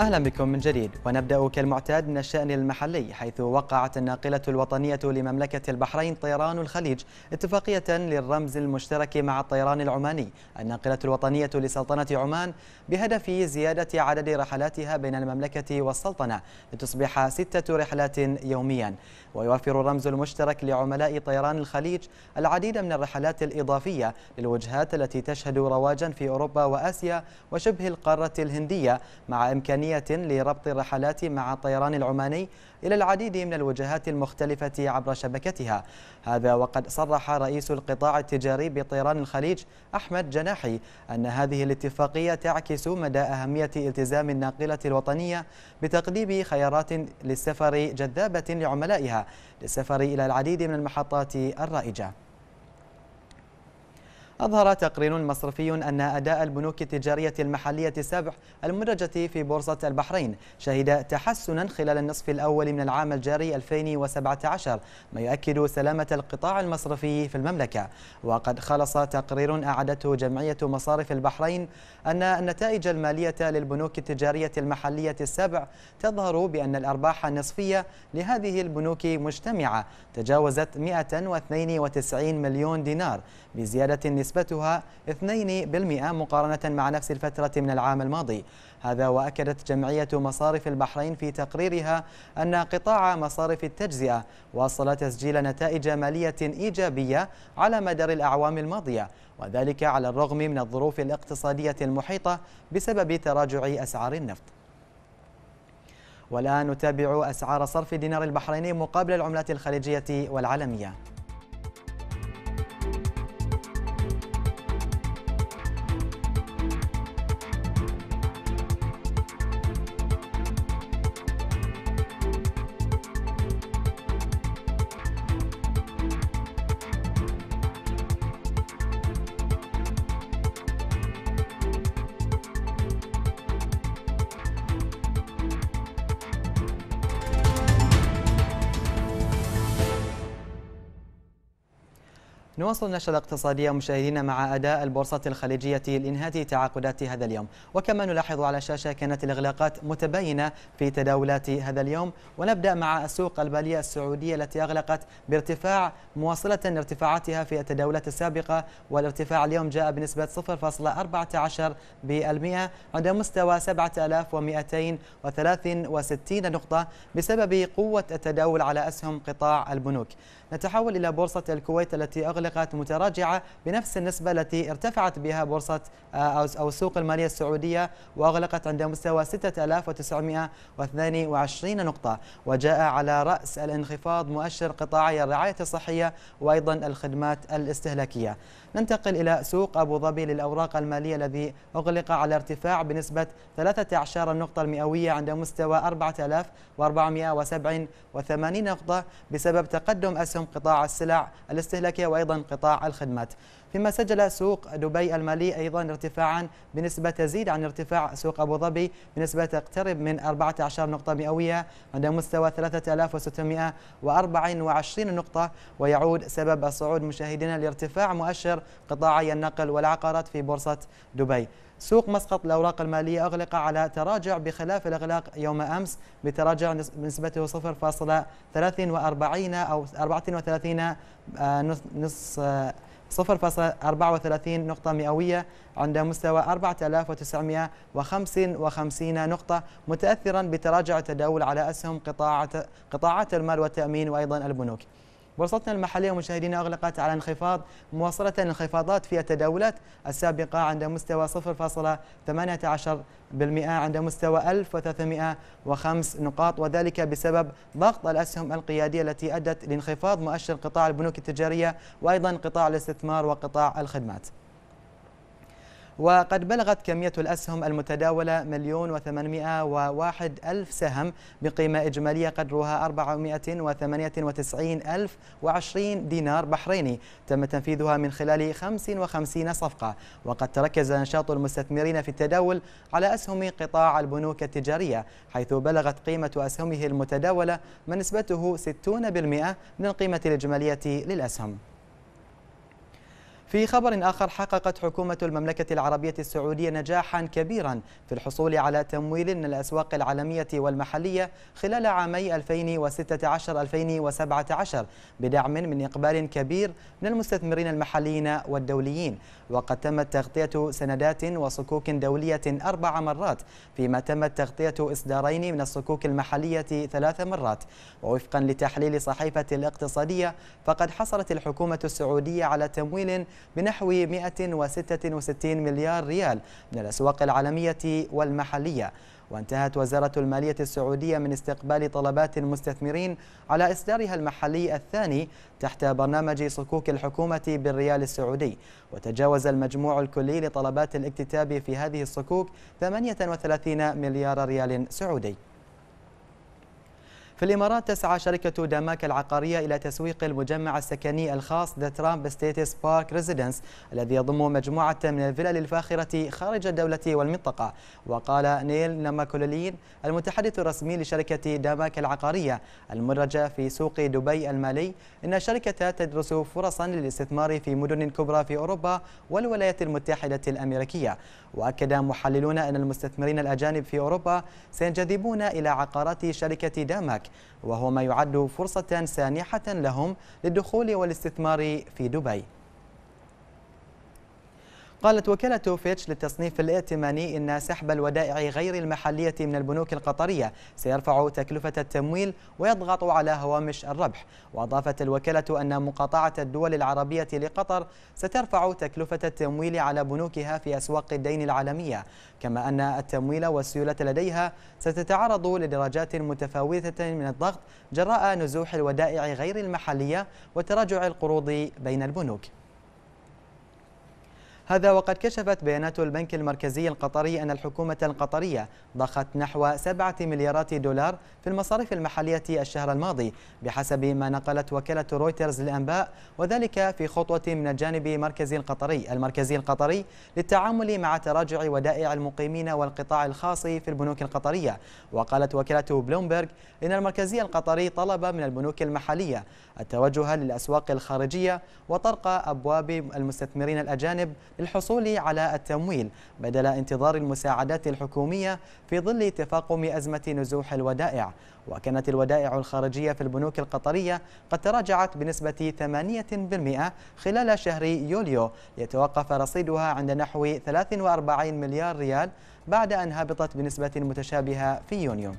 أهلا بكم من جديد ونبدأ كالمعتاد من الشأن المحلي حيث وقعت الناقلة الوطنية لمملكة البحرين طيران الخليج اتفاقية للرمز المشترك مع الطيران العماني الناقلة الوطنية لسلطنة عمان بهدف زيادة عدد رحلاتها بين المملكة والسلطنة لتصبح ستة رحلات يوميا ويوفر الرمز المشترك لعملاء طيران الخليج العديد من الرحلات الإضافية للوجهات التي تشهد رواجا في أوروبا وآسيا وشبه القارة الهندية مع إمكانية نية لربط الرحلات مع الطيران العماني إلى العديد من الوجهات المختلفة عبر شبكتها هذا وقد صرح رئيس القطاع التجاري بطيران الخليج أحمد جناحي أن هذه الاتفاقية تعكس مدى أهمية التزام الناقلة الوطنية بتقديم خيارات للسفر جذابة لعملائها للسفر إلى العديد من المحطات الرائجة أظهر تقرير مصرفي أن أداء البنوك التجارية المحلية السابع المدرجة في بورصة البحرين شهد تحسنا خلال النصف الأول من العام الجاري 2017 ما يؤكد سلامة القطاع المصرفي في المملكة وقد خلص تقرير أعدته جمعية مصارف البحرين أن النتائج المالية للبنوك التجارية المحلية السابع تظهر بأن الأرباح النصفية لهذه البنوك مجتمعة تجاوزت 192 مليون دينار بزيادة نسبتها 2% مقارنة مع نفس الفترة من العام الماضي هذا وأكدت جمعية مصارف البحرين في تقريرها أن قطاع مصارف التجزئة واصل تسجيل نتائج مالية إيجابية على مدار الأعوام الماضية وذلك على الرغم من الظروف الاقتصادية المحيطة بسبب تراجع أسعار النفط والآن نتابع أسعار صرف دينار البحريني مقابل العملات الخليجية والعالمية نواصل النشرة الاقتصادية مشاهدينا مع أداء البورصات الخليجية لإنهاء تعاقدات هذا اليوم وكما نلاحظ على الشاشة كانت الإغلاقات متباينة في تداولات هذا اليوم ونبدأ مع السوق البالية السعودية التي أغلقت بارتفاع مواصلة ارتفاعاتها في التداولات السابقة والارتفاع اليوم جاء بنسبة 0.14 بالمئة عند مستوى 7263 نقطة بسبب قوة التداول على أسهم قطاع البنوك نتحول إلى بورصة الكويت التي أغلقت أغلقت متراجعة بنفس النسبة التي ارتفعت بها بورصة آه، أو السوق المالية السعودية وأغلقت عند مستوى 6922 نقطة وجاء على رأس الانخفاض مؤشر قطاعي الرعاية الصحية وأيضا الخدمات الاستهلاكية ننتقل إلى سوق أبو ظبي للأوراق المالية الذي أغلق على ارتفاع بنسبة 13 النقطة المئوية عند مستوى 4487 نقطة بسبب تقدم أسهم قطاع السلع الاستهلاكية وأيضا قطاع الخدمات فيما سجل سوق دبي المالي أيضا ارتفاعا بنسبة تزيد عن ارتفاع سوق أبو ظبي بنسبة تقترب من 14 نقطة مئوية عند مستوى 3624 نقطة ويعود سبب الصعود مشاهدينا لارتفاع مؤشر قطاعي النقل والعقارات في بورصة دبي سوق مسقط الأوراق المالية أغلق على تراجع بخلاف الإغلاق يوم أمس بتراجع نسبته 0.43 أو 34 نص 0.34 نقطة مئوية عند مستوى 4955 نقطة متأثرا بتراجع التداول على أسهم قطاعات المال والتأمين وأيضا البنوك بورصتنا المحلية مشاهدينا أغلقت على انخفاض مواصلة الانخفاضات في التداولات السابقة عند مستوى 0.18% عند مستوى 1305 نقاط وذلك بسبب ضغط الأسهم القيادية التي أدت لانخفاض مؤشر قطاع البنوك التجارية وأيضا قطاع الاستثمار وقطاع الخدمات وقد بلغت كمية الأسهم المتداولة مليون وثمانمائة وواحد ألف سهم بقيمة إجمالية قدرها وتسعين ألف وعشرين دينار بحريني تم تنفيذها من خلال 55 صفقة وقد تركز نشاط المستثمرين في التداول على أسهم قطاع البنوك التجارية حيث بلغت قيمة أسهمه المتداولة ما نسبته 60% من القيمة الإجمالية للأسهم في خبر آخر حققت حكومة المملكة العربية السعودية نجاحا كبيرا في الحصول على تمويل من الأسواق العالمية والمحلية خلال عامي 2016-2017 بدعم من إقبال كبير من المستثمرين المحليين والدوليين وقد تمت تغطية سندات وصكوك دولية أربع مرات فيما تمت تغطية إصدارين من الصكوك المحلية ثلاث مرات ووفقا لتحليل صحيفة الاقتصادية فقد حصلت الحكومة السعودية على تمويل بنحو 166 مليار ريال من الأسواق العالمية والمحلية وانتهت وزارة المالية السعودية من استقبال طلبات المستثمرين على إصدارها المحلي الثاني تحت برنامج صكوك الحكومة بالريال السعودي وتجاوز المجموع الكلي لطلبات الاكتتاب في هذه الصكوك 38 مليار ريال سعودي في الإمارات تسعى شركة داماك العقارية إلى تسويق المجمع السكني الخاص ذا ترامب ستيتس بارك ريزيدنس الذي يضم مجموعة من الفلل الفاخرة خارج الدولة والمنطقة وقال نيل نماكولين المتحدث الرسمي لشركة داماك العقارية المدرجة في سوق دبي المالي إن الشركة تدرس فرصا للاستثمار في مدن كبرى في أوروبا والولايات المتحدة الأمريكية وأكد محللون أن المستثمرين الأجانب في أوروبا سينجذبون إلى عقارات شركة داماك وهو ما يعد فرصة سانحة لهم للدخول والاستثمار في دبي قالت وكالة فيتش للتصنيف الائتماني إن سحب الودائع غير المحلية من البنوك القطرية سيرفع تكلفة التمويل ويضغط على هوامش الربح وأضافت الوكالة أن مقاطعة الدول العربية لقطر سترفع تكلفة التمويل على بنوكها في أسواق الدين العالمية كما أن التمويل والسيولة لديها ستتعرض لدرجات متفاوتة من الضغط جراء نزوح الودائع غير المحلية وتراجع القروض بين البنوك هذا وقد كشفت بيانات البنك المركزي القطري أن الحكومة القطرية ضخت نحو 7 مليارات دولار في المصاريف المحلية الشهر الماضي بحسب ما نقلت وكالة رويترز للأنباء وذلك في خطوة من الجانب المركزي القطري المركزي القطري للتعامل مع تراجع ودائع المقيمين والقطاع الخاص في البنوك القطرية وقالت وكالة بلومبرغ إن المركزي القطري طلب من البنوك المحلية التوجه للأسواق الخارجية وطرق أبواب المستثمرين الأجانب للحصول على التمويل بدل انتظار المساعدات الحكومية في ظل تفاقم أزمة نزوح الودائع وكانت الودائع الخارجية في البنوك القطرية قد تراجعت بنسبة 8% خلال شهر يوليو ليتوقف رصيدها عند نحو 43 مليار ريال بعد أن هبطت بنسبة متشابهة في يونيو